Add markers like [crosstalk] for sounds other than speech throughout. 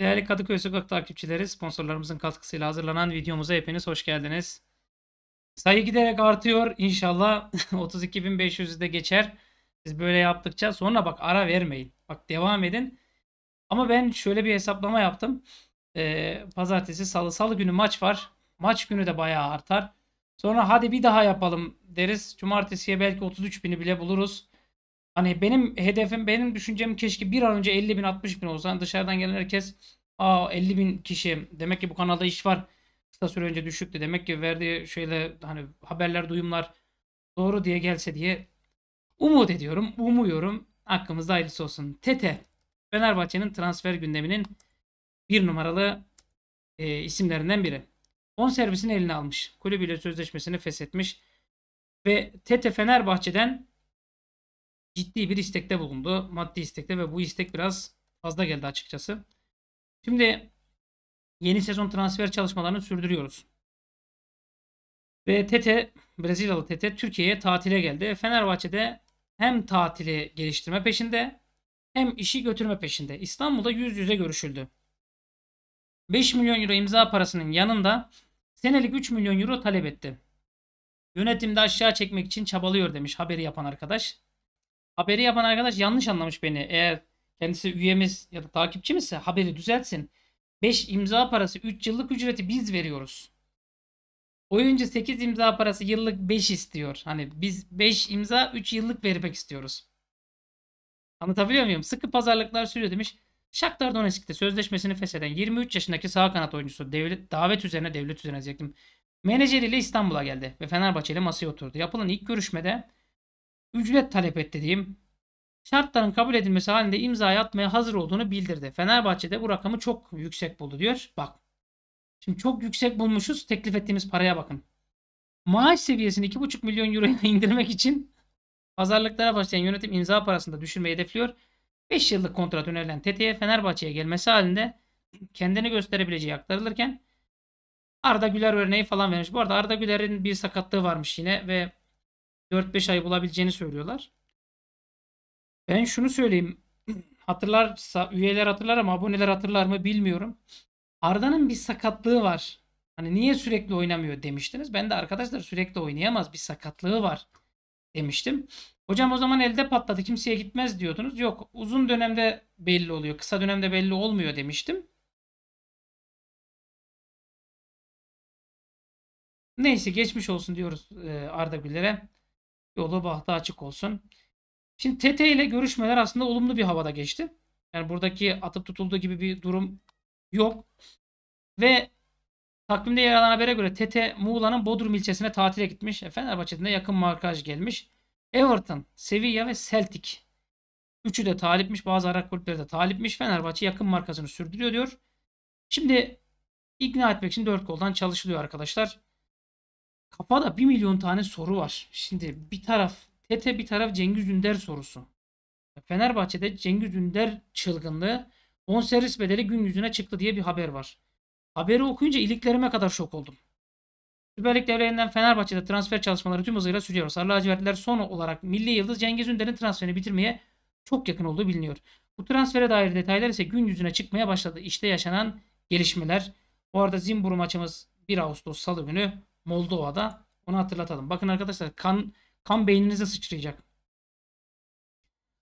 Değerli Kadıköy Sokak takipçileri, sponsorlarımızın katkısıyla hazırlanan videomuza hepiniz hoş geldiniz. Sayı giderek artıyor. İnşallah 32.500'ü [laughs] de geçer. Siz böyle yaptıkça sonra bak ara vermeyin. Bak devam edin. Ama ben şöyle bir hesaplama yaptım. Ee, pazartesi, salı, salı günü maç var. Maç günü de bayağı artar. Sonra hadi bir daha yapalım deriz. Cumartesiye belki 33.000'i bile buluruz. Hani benim hedefim, benim düşüncem keşke bir an önce 50 bin 60 bin olsa. Hani dışarıdan gelen herkes Aa 50 bin kişi demek ki bu kanalda iş var. Kısa süre önce düşüktü. Demek ki verdiği şöyle hani haberler, duyumlar doğru diye gelse diye umut ediyorum. Umuyorum. Hakkımızda hayırlısı olsun. Tete. Fenerbahçe'nin transfer gündeminin bir numaralı e, isimlerinden biri. 10 servisini eline almış. Kulübüyle sözleşmesini feshetmiş. Ve Tete Fenerbahçe'den ciddi bir istekte bulundu. Maddi istekte ve bu istek biraz fazla geldi açıkçası. Şimdi yeni sezon transfer çalışmalarını sürdürüyoruz. Ve Tete, Brezilyalı Tete Türkiye'ye tatile geldi. Fenerbahçe'de hem tatili geliştirme peşinde hem işi götürme peşinde. İstanbul'da yüz yüze görüşüldü. 5 milyon euro imza parasının yanında senelik 3 milyon euro talep etti. Yönetimde aşağı çekmek için çabalıyor demiş haberi yapan arkadaş. Haberi yapan arkadaş yanlış anlamış beni. Eğer kendisi üyemiz ya da takipçimizse haberi düzeltsin. 5 imza parası 3 yıllık ücreti biz veriyoruz. Oyuncu 8 imza parası yıllık 5 istiyor. Hani biz 5 imza 3 yıllık vermek istiyoruz. Anlatabiliyor muyum? Sıkı pazarlıklar sürüyor demiş. Shakhtar Donetsk'te sözleşmesini fesheden 23 yaşındaki sağ kanat oyuncusu devlet, davet üzerine devlet üzerine diyecektim. Menajeriyle İstanbul'a geldi ve Fenerbahçe ile masaya oturdu. Yapılan ilk görüşmede ücret talep etti diyeyim. Şartların kabul edilmesi halinde imza atmaya hazır olduğunu bildirdi. Fenerbahçe'de bu rakamı çok yüksek buldu diyor. Bak. Şimdi çok yüksek bulmuşuz. Teklif ettiğimiz paraya bakın. Maaş seviyesini 2,5 milyon euroya [laughs] indirmek için pazarlıklara başlayan yönetim imza parasında düşürmeyi hedefliyor. 5 yıllık kontrat önerilen TT'ye Fenerbahçe'ye gelmesi halinde kendini gösterebileceği aktarılırken Arda Güler örneği falan vermiş. Bu arada Arda Güler'in bir sakatlığı varmış yine ve 4-5 ay bulabileceğini söylüyorlar. Ben şunu söyleyeyim. [clears throat] Hatırlarsa üyeler hatırlar ama aboneler hatırlar mı bilmiyorum. Arda'nın bir sakatlığı var. Hani niye sürekli oynamıyor demiştiniz. Ben de arkadaşlar sürekli oynayamaz bir sakatlığı var demiştim. Hocam o zaman elde patladı kimseye gitmez diyordunuz. Yok uzun dönemde belli oluyor. Kısa dönemde belli olmuyor demiştim. Neyse geçmiş olsun diyoruz e, Arda Güler'e. Yolu bahtı açık olsun. Şimdi TT ile görüşmeler aslında olumlu bir havada geçti. Yani buradaki atıp tutulduğu gibi bir durum yok. Ve takvimde yer alan habere göre TT Muğla'nın Bodrum ilçesine tatile gitmiş. E, Fenerbahçe'den de yakın markaj gelmiş. Everton, Sevilla ve Celtic. Üçü de talipmiş. Bazı Arap kulüpleri de talipmiş. Fenerbahçe yakın markasını sürdürüyor diyor. Şimdi ikna etmek için dört koldan çalışılıyor arkadaşlar. Kafada bir milyon tane soru var. Şimdi bir taraf Tete bir taraf Cengiz Ünder sorusu. Fenerbahçe'de Cengiz Ünder çılgınlığı servis bedeli gün yüzüne çıktı diye bir haber var. Haberi okuyunca iliklerime kadar şok oldum. Süper Lig devreyinden Fenerbahçe'de transfer çalışmaları tüm hızıyla sürüyor. Sarı lacivertliler son olarak milli yıldız Cengiz Ünder'in transferini bitirmeye çok yakın olduğu biliniyor. Bu transfere dair detaylar ise gün yüzüne çıkmaya başladı. İşte yaşanan gelişmeler. Bu arada Zimbur maçımız 1 Ağustos Salı günü Moldova'da. Onu hatırlatalım. Bakın arkadaşlar kan, kan beyninize sıçrayacak.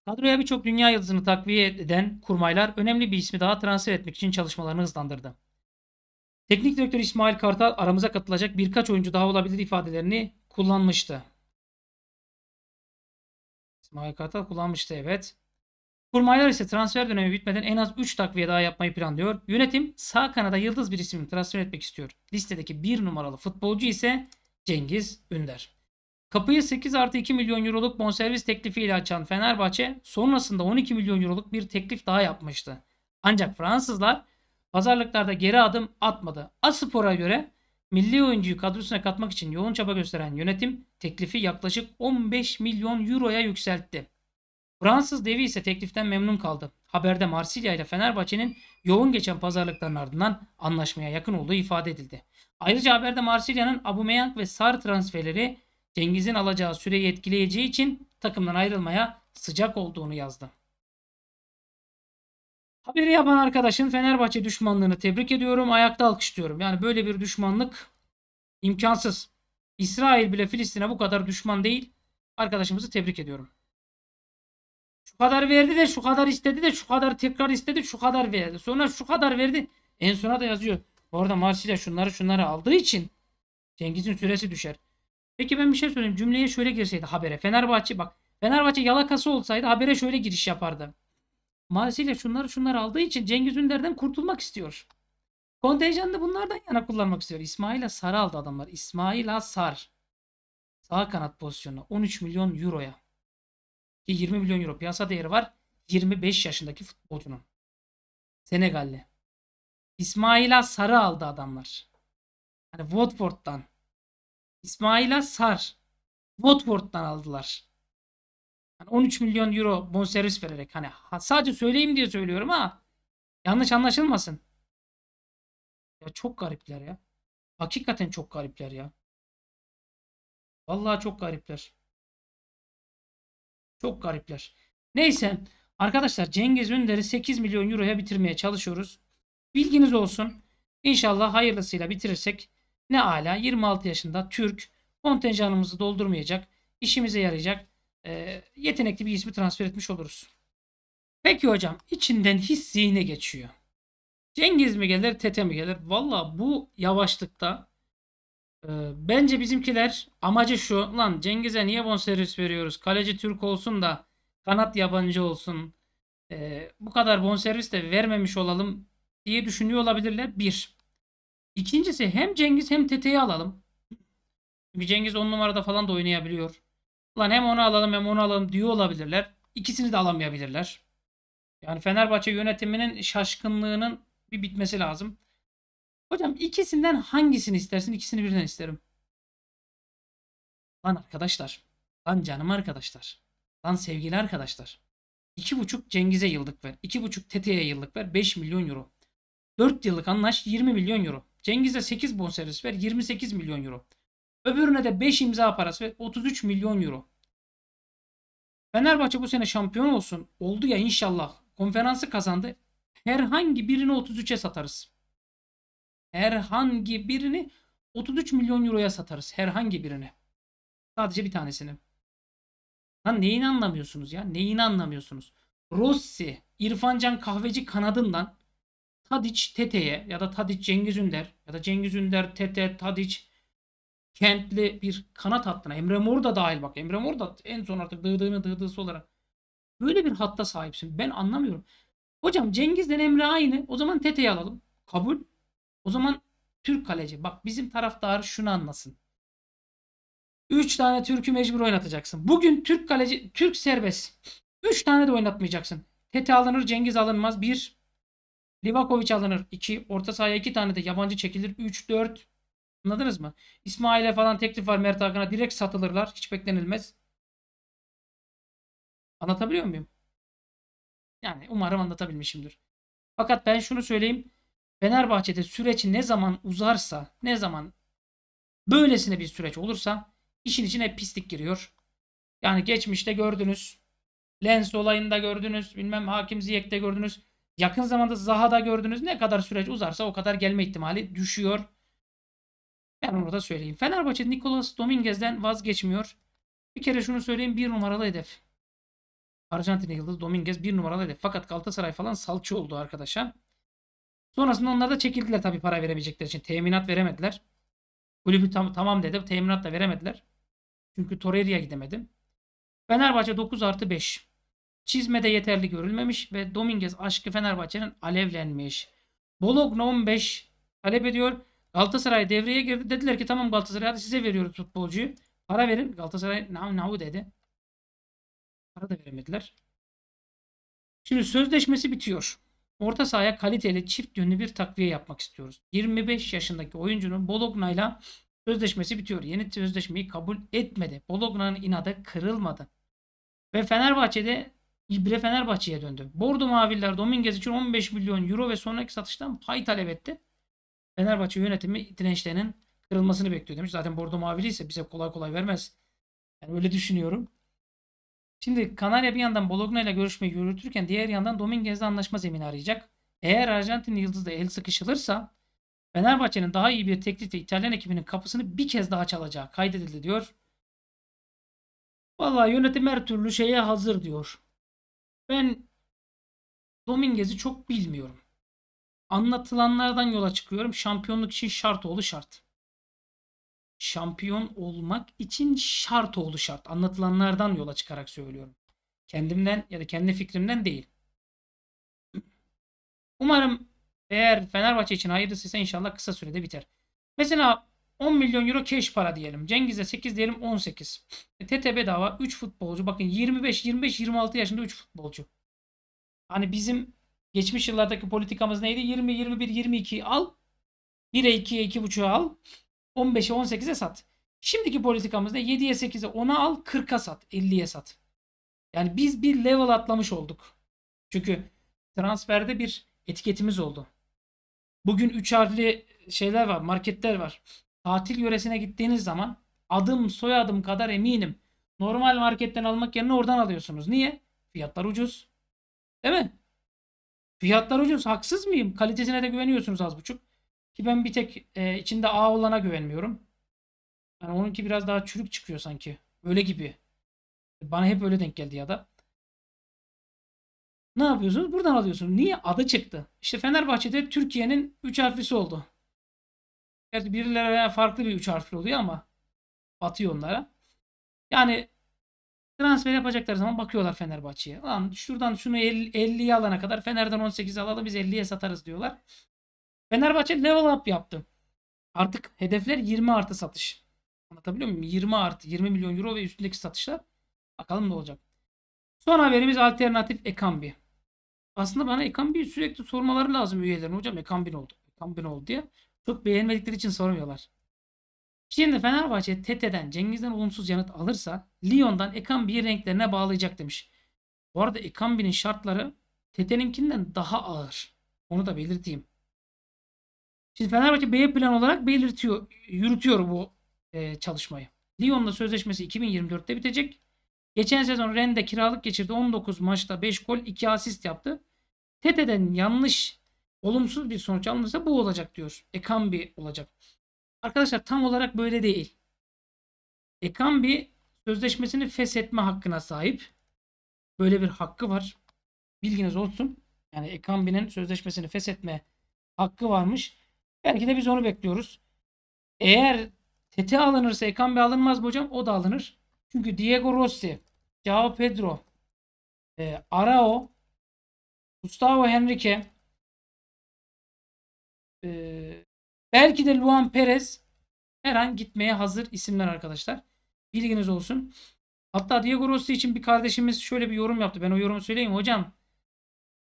Kadroya birçok dünya yıldızını takviye eden kurmaylar önemli bir ismi daha transfer etmek için çalışmalarını hızlandırdı. Teknik direktör İsmail Kartal aramıza katılacak birkaç oyuncu daha olabilir ifadelerini kullanmıştı. İsmail Kartal kullanmıştı evet. Kurmaylar ise transfer dönemi bitmeden en az 3 takviye daha yapmayı planlıyor. Yönetim sağ kanada yıldız bir isimini transfer etmek istiyor. Listedeki 1 numaralı futbolcu ise Cengiz Ünder. Kapıyı 8 artı 2 milyon euroluk bonservis teklifiyle açan Fenerbahçe sonrasında 12 milyon euroluk bir teklif daha yapmıştı. Ancak Fransızlar pazarlıklarda geri adım atmadı. Aspor'a göre milli oyuncuyu kadrosuna katmak için yoğun çaba gösteren yönetim teklifi yaklaşık 15 milyon euroya yükseltti. Fransız devi ise tekliften memnun kaldı. Haberde Marsilya ile Fenerbahçe'nin yoğun geçen pazarlıkların ardından anlaşmaya yakın olduğu ifade edildi. Ayrıca haberde Marsilya'nın Aubameyang ve Sar transferleri Cengiz'in alacağı süreyi etkileyeceği için takımdan ayrılmaya sıcak olduğunu yazdı. Haberi yapan arkadaşın Fenerbahçe düşmanlığını tebrik ediyorum. Ayakta alkışlıyorum. Yani böyle bir düşmanlık imkansız. İsrail bile Filistin'e bu kadar düşman değil. Arkadaşımızı tebrik ediyorum. Şu kadar verdi de şu kadar istedi de şu kadar tekrar istedi şu kadar verdi. Sonra şu kadar verdi. En sona da yazıyor. Bu arada Marsilya şunları şunları aldığı için Cengiz'in süresi düşer. Peki ben bir şey söyleyeyim. Cümleye şöyle girseydi habere. Fenerbahçe bak. Fenerbahçe yalakası olsaydı habere şöyle giriş yapardı. Marsilya şunları şunları aldığı için Cengiz Ünder'den kurtulmak istiyor. Kontenjanını bunlardan yana kullanmak istiyor. İsmail'a Sar aldı adamlar. İsmail'a Sar. Sağ kanat pozisyonu 13 milyon euroya. Ki 20 milyon euro piyasa değeri var. 25 yaşındaki futbolcunun. Senegalli. İsmaila Sarı aldı adamlar. Hani Watford'dan. İsmaila Sar. Watford'dan aldılar. Hani 13 milyon euro bonservis vererek. Hani sadece söyleyeyim diye söylüyorum ha. Yanlış anlaşılmasın. Ya çok garipler ya. Hakikaten çok garipler ya. Vallahi çok garipler. Çok garipler. Neyse arkadaşlar Cengiz Ünder'i 8 milyon euroya bitirmeye çalışıyoruz. Bilginiz olsun. İnşallah hayırlısıyla bitirirsek ne ala 26 yaşında Türk kontenjanımızı doldurmayacak, işimize yarayacak e, yetenekli bir ismi transfer etmiş oluruz. Peki hocam içinden hissi ne geçiyor? Cengiz mi gelir, Tete mi gelir? Valla bu yavaşlıkta ee, bence bizimkiler amacı şu. Lan Cengiz'e niye bonservis veriyoruz? Kaleci Türk olsun da kanat yabancı olsun. E, bu kadar bonservis de vermemiş olalım diye düşünüyor olabilirler. Bir. İkincisi hem Cengiz hem Tete'yi alalım. Çünkü Cengiz 10 numarada falan da oynayabiliyor. Lan hem onu alalım hem onu alalım diyor olabilirler. İkisini de alamayabilirler. Yani Fenerbahçe yönetiminin şaşkınlığının bir bitmesi lazım. Hocam ikisinden hangisini istersin? İkisini birden isterim. Lan arkadaşlar. Lan canım arkadaşlar. Lan sevgili arkadaşlar. 2,5 Cengiz'e yıllık ver. 2,5 Tete'ye yıllık ver. 5 milyon euro. 4 yıllık anlaş 20 milyon euro. Cengiz'e 8 bonservis ver 28 milyon euro. Öbürüne de 5 imza parası ver 33 milyon euro. Fenerbahçe bu sene şampiyon olsun. Oldu ya inşallah. Konferansı kazandı. Herhangi birini 33'e satarız herhangi birini 33 milyon euroya satarız. Herhangi birini. Sadece bir tanesini. Lan neyini anlamıyorsunuz ya? Neyini anlamıyorsunuz? Rossi, İrfancan Kahveci kanadından Tadic Tete'ye ya da Tadic Cengiz Ünder ya da Cengiz Ünder Tete Tadic Kentli bir kanat hattına Emre Mor da dahil bak Emre Mor da en son artık dığdığını dığdısı olarak böyle bir hatta sahipsin ben anlamıyorum. Hocam Cengiz'den Emre aynı o zaman Tete'yi alalım kabul o zaman Türk kaleci. Bak bizim taraftar şunu anlasın. 3 tane Türk'ü mecbur oynatacaksın. Bugün Türk kaleci, Türk serbest. 3 tane de oynatmayacaksın. Tete alınır, Cengiz alınmaz. 1. Livakovic alınır. 2. Orta sahaya 2 tane de yabancı çekilir. 3, 4. Anladınız mı? İsmail'e falan teklif var Mert Hakan'a. Direkt satılırlar. Hiç beklenilmez. Anlatabiliyor muyum? Yani umarım anlatabilmişimdir. Fakat ben şunu söyleyeyim. Fenerbahçe'de süreç ne zaman uzarsa, ne zaman böylesine bir süreç olursa işin içine pislik giriyor. Yani geçmişte gördünüz. Lens olayında gördünüz. Bilmem Hakim Ziyek'te gördünüz. Yakın zamanda Zaha'da gördünüz. Ne kadar süreç uzarsa o kadar gelme ihtimali düşüyor. Ben onu da söyleyeyim. Fenerbahçe Nicolas Dominguez'den vazgeçmiyor. Bir kere şunu söyleyeyim. Bir numaralı hedef. Arjantin'e yıldız Dominguez bir numaralı hedef. Fakat Galatasaray falan salça oldu arkadaşlar. Sonrasında onlar da çekildiler tabii para veremeyecekler için. Teminat veremediler. Kulübü tam, tamam dedi. Teminat da veremediler. Çünkü Torreira'ya gidemedim. Fenerbahçe 9 artı 5. Çizmede yeterli görülmemiş ve Dominguez aşkı Fenerbahçe'nin alevlenmiş. Bologna 15 talep ediyor. Galatasaray devreye girdi. Dediler ki tamam Galatasaray hadi size veriyoruz futbolcuyu. Para verin. Galatasaray nav nav dedi. Para da veremediler. Şimdi sözleşmesi bitiyor. Orta sahaya kaliteli çift yönlü bir takviye yapmak istiyoruz. 25 yaşındaki oyuncunun Bologna ile sözleşmesi bitiyor. Yeni sözleşmeyi kabul etmedi. Bologna'nın inadı kırılmadı. Ve Fenerbahçe'de İbre Fenerbahçe'ye döndü. Bordo Maviller Dominguez için 15 milyon euro ve sonraki satıştan pay talep etti. Fenerbahçe yönetimi dirençlerinin kırılmasını bekliyor demiş. Zaten Bordo Mavili ise bize kolay kolay vermez. Yani öyle düşünüyorum. Şimdi Kanarya bir yandan Bologna ile görüşmeyi yürütürken diğer yandan Dominguez'le anlaşma zemini arayacak. Eğer Arjantinli Yıldız'la el sıkışılırsa Fenerbahçe'nin daha iyi bir teklifle İtalyan ekibinin kapısını bir kez daha çalacağı kaydedildi diyor. Vallahi yönetim her türlü şeye hazır diyor. Ben Dominguez'i çok bilmiyorum. Anlatılanlardan yola çıkıyorum. Şampiyonluk için şart oğlu şart şampiyon olmak için şart oldu şart. Anlatılanlardan yola çıkarak söylüyorum. Kendimden ya da kendi fikrimden değil. [clears throat] Umarım eğer Fenerbahçe için hayırlısıysa inşallah kısa sürede biter. Mesela 10 milyon euro keş para diyelim. Cengiz'e 8 diyelim 18. E, dava. 3 futbolcu. Bakın 25, 25, 26 yaşında 3 futbolcu. Hani bizim geçmiş yıllardaki politikamız neydi? 20, 21, 22 al. 1'e 2'ye 2.5'a al. 15'e 18'e sat. Şimdiki politikamızda 7'ye 8'e 10'a al 40'a sat 50'ye sat. Yani biz bir level atlamış olduk. Çünkü transferde bir etiketimiz oldu. Bugün 3 harfli şeyler var marketler var. Tatil yöresine gittiğiniz zaman adım soyadım kadar eminim. Normal marketten almak yerine oradan alıyorsunuz. Niye? Fiyatlar ucuz. Değil mi? Fiyatlar ucuz. Haksız mıyım? Kalitesine de güveniyorsunuz az buçuk. Ki ben bir tek e, içinde A olana güvenmiyorum. Yani onunki biraz daha çürük çıkıyor sanki. Öyle gibi. Bana hep öyle denk geldi ya da. Ne yapıyorsunuz? Buradan alıyorsunuz. Niye? Adı çıktı. İşte Fenerbahçe'de Türkiye'nin 3 harflisi oldu. Gerçi birilerine farklı bir 3 harfli oluyor ama batıyor onlara. Yani transfer yapacakları zaman bakıyorlar Fenerbahçe'ye. Lan şuradan şunu 50'ye alana kadar Fener'den 18 alalım biz 50'ye satarız diyorlar. Fenerbahçe level up yaptı. Artık hedefler 20 artı satış. Anlatabiliyor muyum? 20 artı 20 milyon euro ve üstündeki satışlar. Bakalım ne olacak. Son haberimiz alternatif Ekambi. Aslında bana Ekambi'yi sürekli sormaları lazım üyelerine. Hocam Ekambi ne oldu? Ekambi ne oldu diye. Çok beğenmedikleri için sormuyorlar. Şimdi Fenerbahçe TT'den Cengiz'den olumsuz yanıt alırsa Lyon'dan Ekambi renklerine bağlayacak demiş. Bu arada Ekambi'nin şartları TT'ninkinden daha ağır. Onu da belirteyim. Şimdi Fenerbahçe B plan olarak belirtiyor, yürütüyor bu e, çalışmayı. Lyon'la sözleşmesi 2024'te bitecek. Geçen sezon Rennes'de kiralık geçirdi. 19 maçta 5 gol 2 asist yaptı. Tete'den yanlış olumsuz bir sonuç alınırsa bu olacak diyor. Ekambi olacak. Arkadaşlar tam olarak böyle değil. Ekambi sözleşmesini feshetme hakkına sahip. Böyle bir hakkı var. Bilginiz olsun. Yani Ekambi'nin sözleşmesini feshetme hakkı varmış. Belki de biz onu bekliyoruz. Eğer Tete alınırsa Ekambi alınmaz mı hocam? O da alınır. Çünkü Diego Rossi, Joao Pedro, e, Arao, Gustavo Henrique, e, belki de Luan Perez her an gitmeye hazır isimler arkadaşlar. Bilginiz olsun. Hatta Diego Rossi için bir kardeşimiz şöyle bir yorum yaptı. Ben o yorumu söyleyeyim. Hocam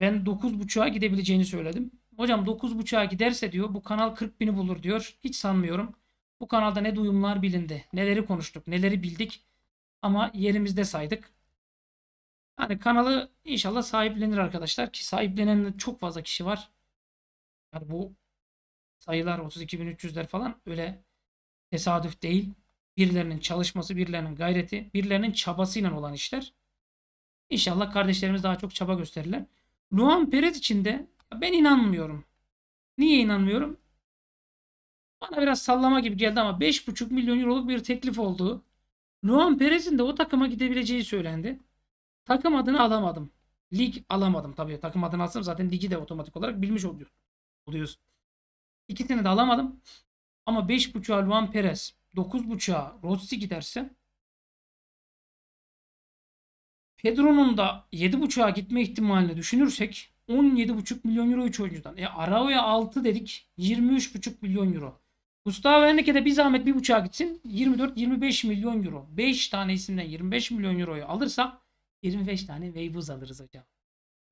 ben 9.5'a gidebileceğini söyledim. Hocam 9.5'a giderse diyor bu kanal 40 bini bulur diyor. Hiç sanmıyorum. Bu kanalda ne duyumlar bilindi, neleri konuştuk, neleri bildik ama yerimizde saydık. Hani kanalı inşallah sahiplenir arkadaşlar ki sahiplenen çok fazla kişi var. Yani bu sayılar 32.300'ler falan öyle tesadüf değil. Birilerinin çalışması, birilerinin gayreti, birilerinin çabasıyla olan işler. İnşallah kardeşlerimiz daha çok çaba gösterirler. Luan Peret için de ben inanmıyorum. Niye inanmıyorum? Bana biraz sallama gibi geldi ama 5,5 milyon euroluk bir teklif oldu. Luan Perez'in de o takıma gidebileceği söylendi. Takım adını alamadım. Lig alamadım tabii. Takım adını alsam zaten ligi de otomatik olarak bilmiş oluyor. oluyoruz. İkisini de alamadım. Ama 5.5'a Luan Perez, 9.5'a Rossi giderse Pedro'nun da 7.5'a gitme ihtimalini düşünürsek 17,5 milyon euro 3 oyuncudan. E Arao'ya 6 dedik. 23,5 milyon euro. Gustavo Henrique de bir zahmet bir buçuğa gitsin. 24-25 milyon euro. 5 tane isimden 25 milyon euroyu alırsak 25 tane Weybuz alırız hocam.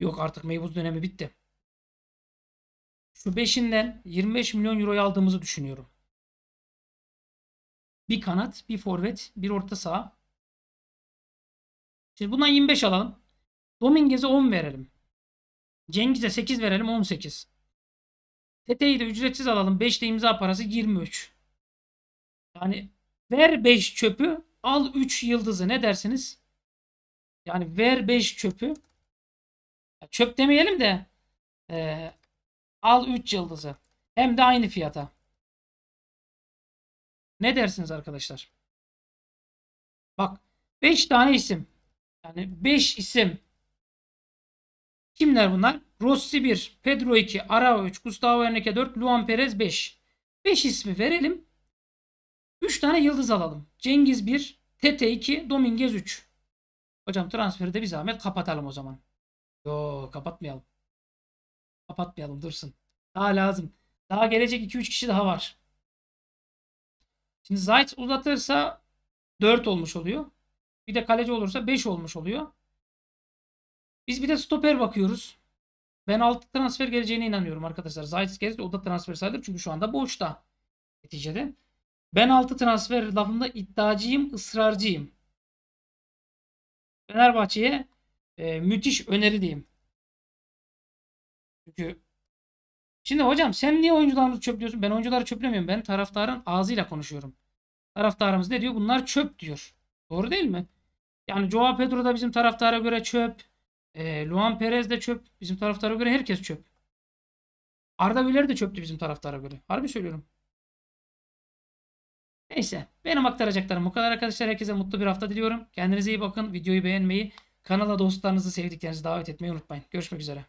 Yok artık Weybuz dönemi bitti. Şu 5'inden 25 milyon euroyu aldığımızı düşünüyorum. Bir kanat, bir forvet, bir orta saha. Şimdi bundan 25 alalım. Dominguez'e 10 verelim. Cengiz'e 8 verelim 18. Tete'yi de ücretsiz alalım. 5 de imza parası 23. Yani ver 5 çöpü al 3 yıldızı ne dersiniz? Yani ver 5 çöpü çöp demeyelim de e, al 3 yıldızı. Hem de aynı fiyata. Ne dersiniz arkadaşlar? Bak 5 tane isim. Yani 5 isim Kimler bunlar? Rossi 1, Pedro 2, Arao 3, Gustavo Henrique 4, Luan Perez 5. 5 ismi verelim. 3 tane yıldız alalım. Cengiz 1, Tete 2, Dominguez 3. Hocam transferi de bir zahmet kapatalım o zaman. Yo kapatmayalım. Kapatmayalım dursun. Daha lazım. Daha gelecek 2-3 kişi daha var. Şimdi Zayt uzatırsa 4 olmuş oluyor. Bir de kaleci olursa 5 olmuş oluyor. Biz bir de stoper bakıyoruz. Ben altı transfer geleceğine inanıyorum arkadaşlar. Zayt gelirse o da transfer sayılır. Çünkü şu anda boşta. Neticede. Ben altı transfer lafında iddiacıyım, ısrarcıyım. Fenerbahçe'ye e, müthiş öneri diyeyim. Çünkü şimdi hocam sen niye oyuncularımızı çöplüyorsun? Ben oyuncuları çöplemiyorum. Ben taraftarın ağzıyla konuşuyorum. Taraftarımız ne diyor? Bunlar çöp diyor. Doğru değil mi? Yani Joao Pedro da bizim taraftara göre çöp. E, Luan Perez de çöp. Bizim taraftara göre herkes çöp. Arda Güler de çöptü bizim taraftara göre. Harbi söylüyorum. Neyse. Benim aktaracaklarım bu kadar arkadaşlar. Herkese mutlu bir hafta diliyorum. Kendinize iyi bakın. Videoyu beğenmeyi, kanala dostlarınızı, sevdiklerinizi davet etmeyi unutmayın. Görüşmek üzere.